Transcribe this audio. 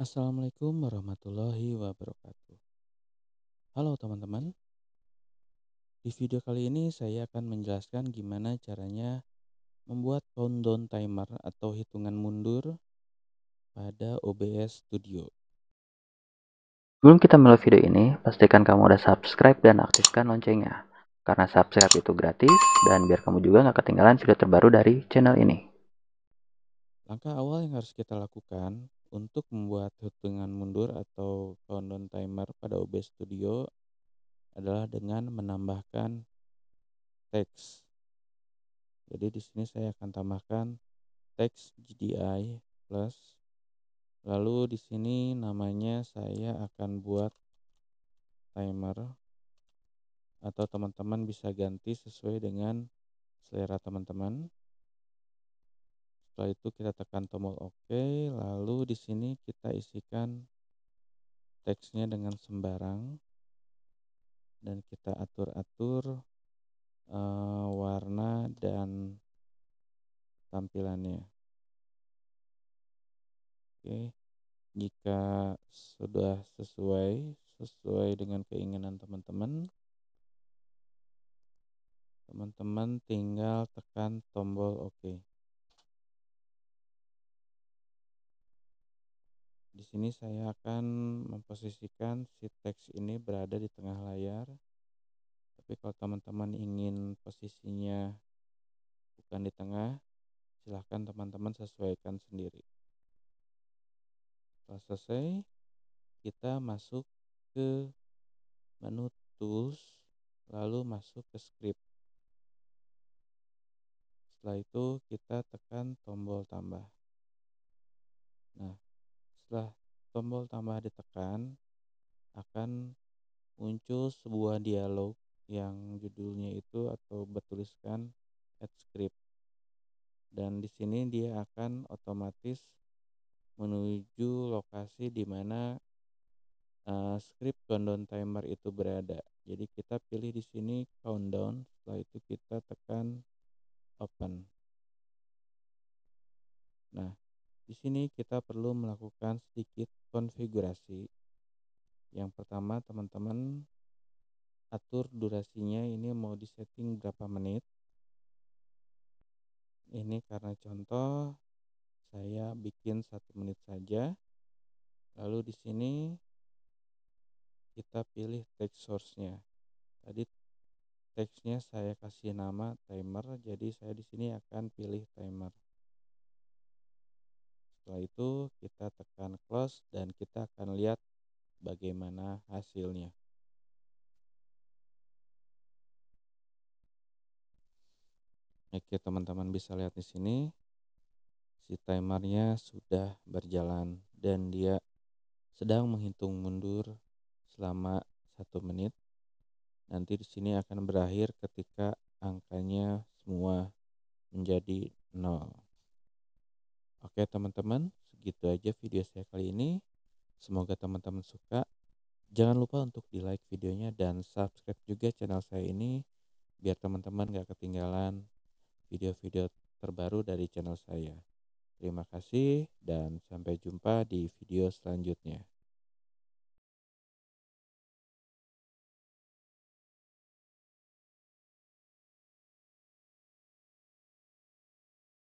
Assalamualaikum warahmatullahi wabarakatuh. Halo teman-teman. Di video kali ini saya akan menjelaskan gimana caranya membuat countdown timer atau hitungan mundur pada OBS Studio. Sebelum kita mulai video ini, pastikan kamu udah subscribe dan aktifkan loncengnya. Karena subscribe itu gratis dan biar kamu juga nggak ketinggalan video terbaru dari channel ini. Langkah awal yang harus kita lakukan untuk membuat hitungan mundur atau countdown timer pada OBS Studio adalah dengan menambahkan teks. Jadi di sini saya akan tambahkan teks GDI plus. Lalu di sini namanya saya akan buat timer atau teman-teman bisa ganti sesuai dengan selera teman-teman setelah itu kita tekan tombol OK lalu di sini kita isikan teksnya dengan sembarang dan kita atur-atur uh, warna dan tampilannya oke jika sudah sesuai sesuai dengan keinginan teman-teman teman-teman tinggal tekan tombol OK Di sini saya akan memposisikan si teks ini berada di tengah layar. Tapi kalau teman-teman ingin posisinya bukan di tengah, silahkan teman-teman sesuaikan sendiri. Setelah selesai, kita masuk ke menu tools, lalu masuk ke script. Setelah itu kita tekan tombol tambah. Setelah tombol tambah ditekan, akan muncul sebuah dialog yang judulnya itu atau bertuliskan add script. Dan di sini dia akan otomatis menuju lokasi di mana uh, script countdown timer itu berada. Jadi kita pilih di sini countdown Di sini kita perlu melakukan sedikit konfigurasi. Yang pertama, teman-teman atur durasinya ini mau disetting berapa menit. Ini karena contoh saya bikin satu menit saja. Lalu di sini kita pilih text source-nya. Tadi teksnya saya kasih nama timer, jadi saya di sini akan pilih timer setelah itu kita tekan close dan kita akan lihat bagaimana hasilnya Oke teman-teman bisa lihat di sini si timernya sudah berjalan dan dia sedang menghitung mundur selama satu menit. Nanti di sini akan berakhir ketika angkanya semua menjadi nol. Oke teman-teman, segitu aja video saya kali ini. Semoga teman-teman suka. Jangan lupa untuk di like videonya dan subscribe juga channel saya ini biar teman-teman gak ketinggalan video-video terbaru dari channel saya. Terima kasih dan sampai jumpa di video selanjutnya.